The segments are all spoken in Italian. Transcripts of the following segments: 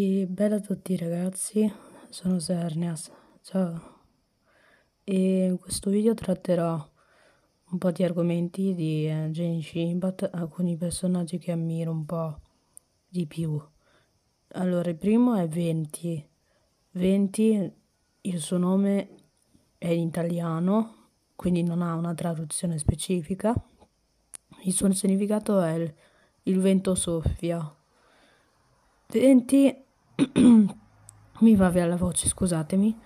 E bella a tutti ragazzi, sono Sernias, ciao! E in questo video tratterò un po' di argomenti di Genichi eh, Impact, alcuni personaggi che ammiro un po' di più. Allora, il primo è Venti, Venti il suo nome è in italiano, quindi non ha una traduzione specifica. Il suo significato è il, il vento soffia. 20 mi va via la voce, scusatemi.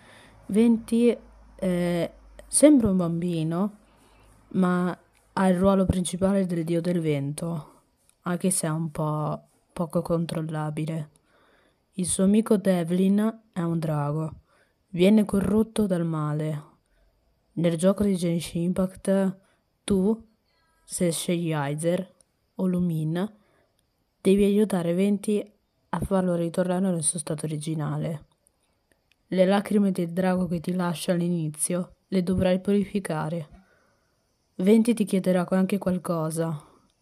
20 eh, sembra un bambino, ma ha il ruolo principale del dio del vento, anche se è un po' poco controllabile. Il suo amico Devlin è un drago. Viene corrotto dal male. Nel gioco di Genshin Impact tu, se scegli Heiser o Lumin, devi aiutare Venti a farlo ritornare nel suo stato originale. Le lacrime del drago che ti lascia all'inizio le dovrai purificare. Venti ti chiederà anche qualcosa,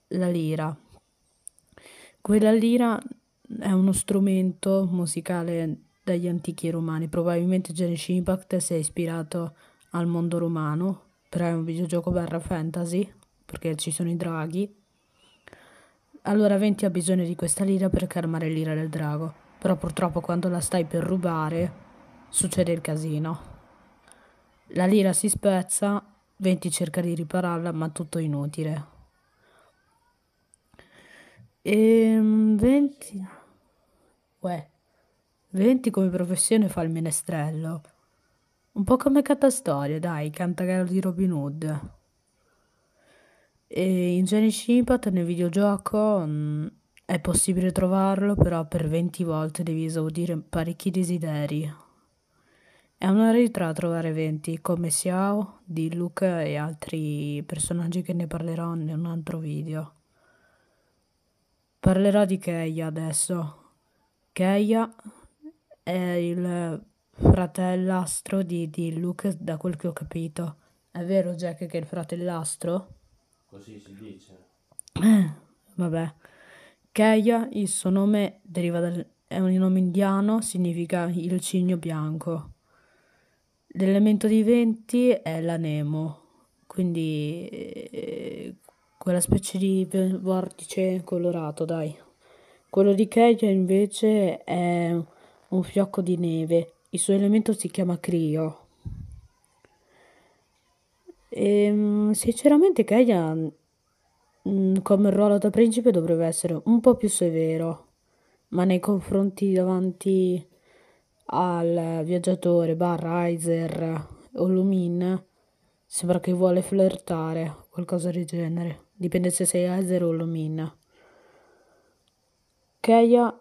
la lira. Quella lira è uno strumento musicale dagli antichi romani, probabilmente Genish Impact si è ispirato al mondo romano, però è un videogioco barra fantasy, perché ci sono i draghi allora Venti ha bisogno di questa lira per calmare l'ira del drago. Però purtroppo quando la stai per rubare succede il casino. La lira si spezza, Venti cerca di ripararla ma tutto inutile. E ehm, Venti... Uè, Venti come professione fa il menestrello. Un po' come Catastoria, dai, cantagallo di Robin Hood. E in Genish Impact nel videogioco mh, mm, è possibile trovarlo, però per 20 volte devi esaudire parecchi desideri. È una realtà trovare 20 come Xiao di Luke e altri personaggi che ne parlerò in un altro video. Parlerò di Keia adesso. Keia è il fratellastro di, di Luke, da quel che ho capito. È vero, Jack, che è il fratellastro? Così si dice. Eh, vabbè. Keia, il suo nome deriva dal... è un nome indiano, significa il cigno bianco. L'elemento di venti è l'anemo, quindi eh, quella specie di vortice colorato, dai. Quello di Keia invece è un fiocco di neve. Il suo elemento si chiama Crio. E, ehm, sinceramente Kaya mm, come ruolo da principe dovrebbe essere un po' più severo, ma nei confronti davanti al viaggiatore, bar Riser o Lumin, sembra che vuole flirtare, qualcosa del genere. Dipende se sei Riser o Lumin. Kaya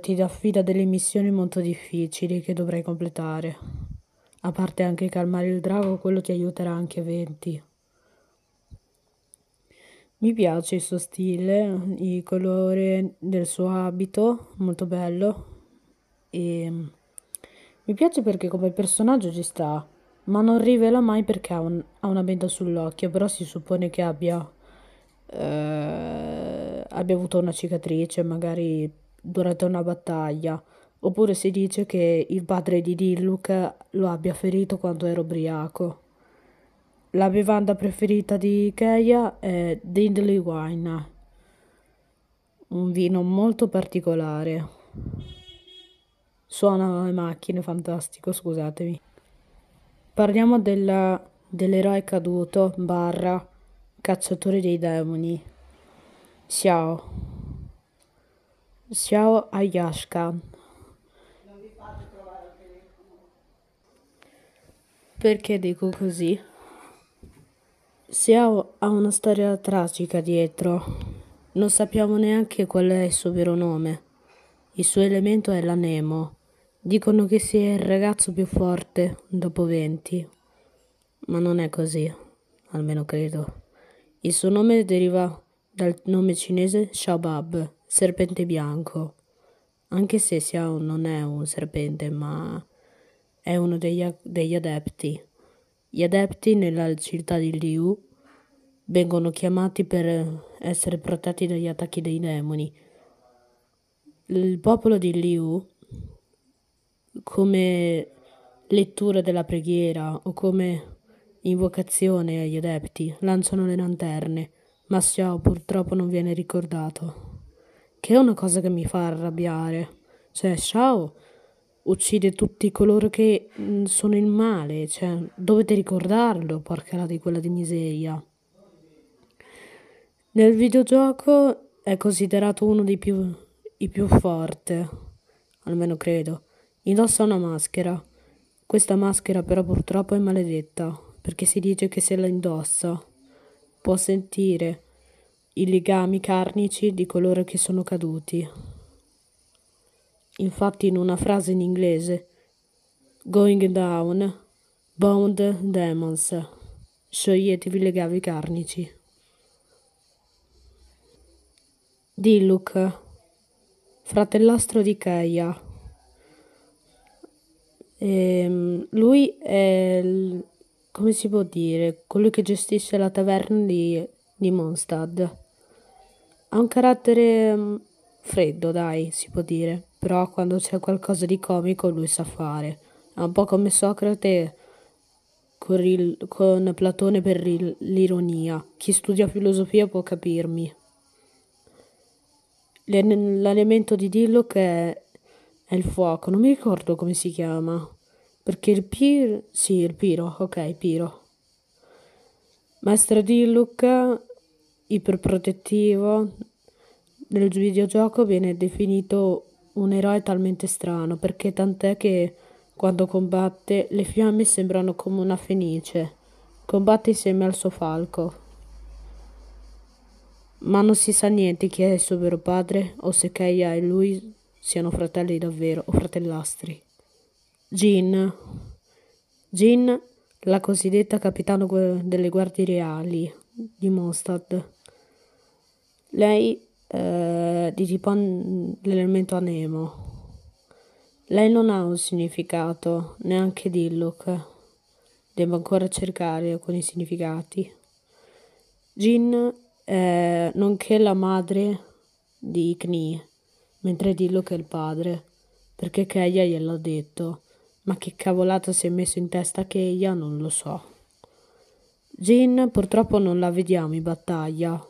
ti affida delle missioni molto difficili che dovrai completare. A parte anche calmare il drago, quello ti aiuterà anche 20. Mi piace il suo stile, il colore del suo abito, molto bello. E mi piace perché come personaggio ci sta, ma non rivela mai perché ha, un, ha una benda sull'occhio, però si suppone che abbia, eh, abbia avuto una cicatrice, magari durante una battaglia oppure si dice che il padre di Dilluk lo abbia ferito quando era ubriaco. La bevanda preferita di Keia è Dindley Wine, un vino molto particolare. Suonano le macchine, fantastico, scusatemi. Parliamo della, dell'eroe caduto, barra, cacciatore dei demoni, Xiao. Xiao Ayashkan. Perché dico così? Se ha, ha una storia tragica dietro, non sappiamo neanche qual è il suo vero nome. Il suo elemento è l'anemo. Dicono che sia il ragazzo più forte dopo venti, ma non è così, almeno credo. Il suo nome deriva dal nome cinese Shabab, serpente bianco, anche se Xiao non è un serpente, ma è uno degli, degli adepti. Gli adepti nella città di Liu vengono chiamati per essere protetti dagli attacchi dei demoni. Il popolo di Liu, come lettura della preghiera o come invocazione agli adepti, lanciano le lanterne, ma Xiao purtroppo non viene ricordato. Che è una cosa che mi fa arrabbiare. Cioè, Xiao uccide tutti coloro che mm, sono il male, cioè dovete ricordarlo, porca la di quella di miseria. Nel videogioco è considerato uno dei più, i più forti, almeno credo. Indossa una maschera. Questa maschera però purtroppo è maledetta, perché si dice che se la indossa può sentire i legami carnici di coloro che sono caduti infatti in una frase in inglese Going down, bound demons, scioglietevi le gavi carnici. Diluc, fratellastro di Keia. Ehm, lui è, il, come si può dire, colui che gestisce la taverna di, di Mondstadt. Ha un carattere mm, freddo, dai, si può dire però quando c'è qualcosa di comico lui sa fare. È un po' come Socrate con, il, con Platone per il, l'ironia. Chi studia filosofia può capirmi. l'elemento di Dillo che è, è il fuoco, non mi ricordo come si chiama. Perché il Pir... Sì, il Piro, ok, Piro. Maestro Diluc, iperprotettivo, nel videogioco viene definito un eroe talmente strano, perché tant'è che quando combatte le fiamme sembrano come una fenice. Combatte insieme al suo falco. Ma non si sa niente chi è il suo vero padre o se Keia e lui siano fratelli davvero o fratellastri. Jean. Jean, la cosiddetta capitano delle guardie reali di Mostad. Lei eh, di tipo an- l'elemento anemo. Lei non ha un significato, neanche Dillock. Devo ancora cercare alcuni significati. Jin è eh, nonché la madre di Kni, mentre Dillock è il padre, perché Keia gliel'ha detto, ma che cavolata si è messo in testa Keia non lo so. Jin purtroppo non la vediamo in battaglia,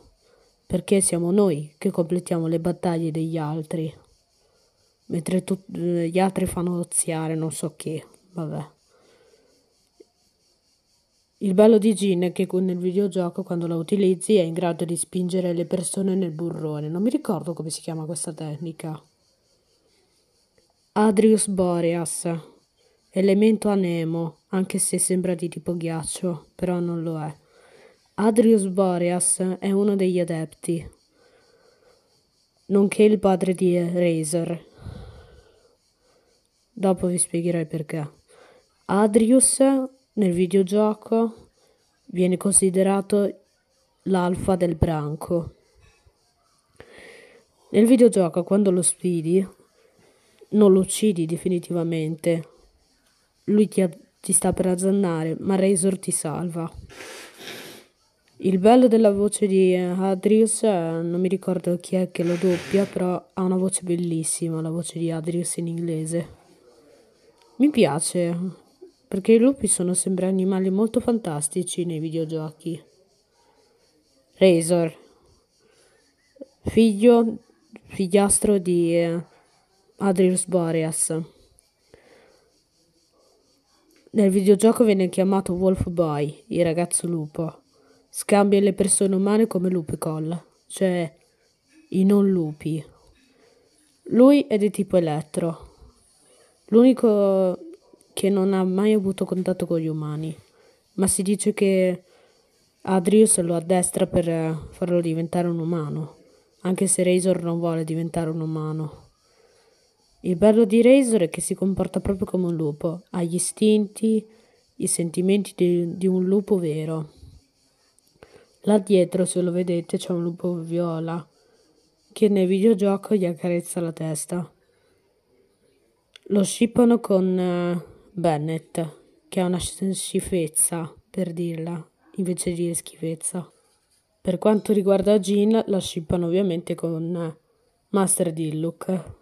perché siamo noi che completiamo le battaglie degli altri, mentre tut- eh, gli altri fanno oziare non so che, vabbè. Il bello di Jin è che nel videogioco quando la utilizzi è in grado di spingere le persone nel burrone. Non mi ricordo come si chiama questa tecnica. Adrius Boreas, elemento anemo, anche se sembra di tipo ghiaccio, però non lo è. Adrius Boreas è uno degli adepti, nonché il padre di Razor. Dopo vi spiegherò perché. Adrius nel videogioco viene considerato l'alfa del branco. Nel videogioco quando lo sfidi non lo uccidi definitivamente. Lui ti, ti sta per azzannare, ma Razor ti salva. Il bello della voce di eh, Adrius, eh, non mi ricordo chi è che lo doppia, però ha una voce bellissima, la voce di Adrius in inglese. Mi piace, perché i lupi sono sempre animali molto fantastici nei videogiochi. Razor, figlio, figliastro di eh, Adrius Boreas. Nel videogioco viene chiamato Wolf Boy, il ragazzo lupo scambia le persone umane come lupi colla, cioè i non lupi. Lui è di tipo elettro, l'unico che non ha mai avuto contatto con gli umani, ma si dice che Adrius lo addestra per farlo diventare un umano, anche se Razor non vuole diventare un umano. Il bello di Razor è che si comporta proprio come un lupo, ha gli istinti, i sentimenti di, di un lupo vero. Là dietro, se lo vedete, c'è un lupo viola che nel videogioco gli accarezza la testa. Lo scippano con eh, Bennett, che è una schifezza, per dirla, invece di schifezza. Per quanto riguarda Jean, la scippano ovviamente con eh, Master Dilluck.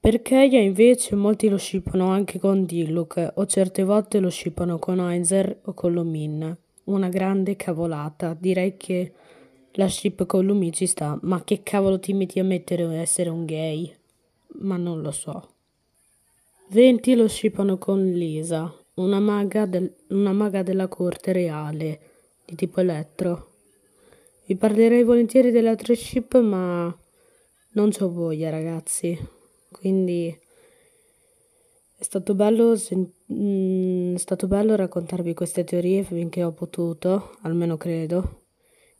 Perché invece molti lo scippano anche con Dilluck, o certe volte lo scippano con Heinzer o con Lomin una grande cavolata. Direi che la ship con Lumi ci sta, ma che cavolo ti metti a mettere essere un gay? Ma non lo so. Venti lo shippano con Lisa, una maga, del, una maga della corte reale, di tipo elettro. Vi parlerei volentieri delle altre ship, ma non c'ho voglia, ragazzi. Quindi è stato bello sentire Mm, è stato bello raccontarvi queste teorie finché ho potuto, almeno credo.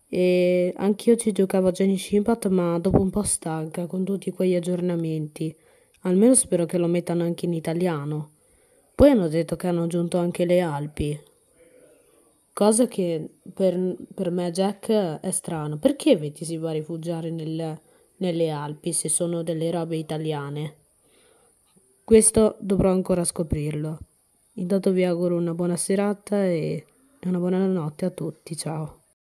E anch'io ci giocavo a Genius Impact, ma dopo un po' stanca con tutti quegli aggiornamenti. Almeno spero che lo mettano anche in italiano. Poi hanno detto che hanno aggiunto anche le Alpi. Cosa che per, per me, Jack, è strano. Perché Veti si va a rifugiare nel, nelle Alpi se sono delle robe italiane? Questo dovrò ancora scoprirlo. Intanto vi auguro una buona serata e una buona notte a tutti, ciao.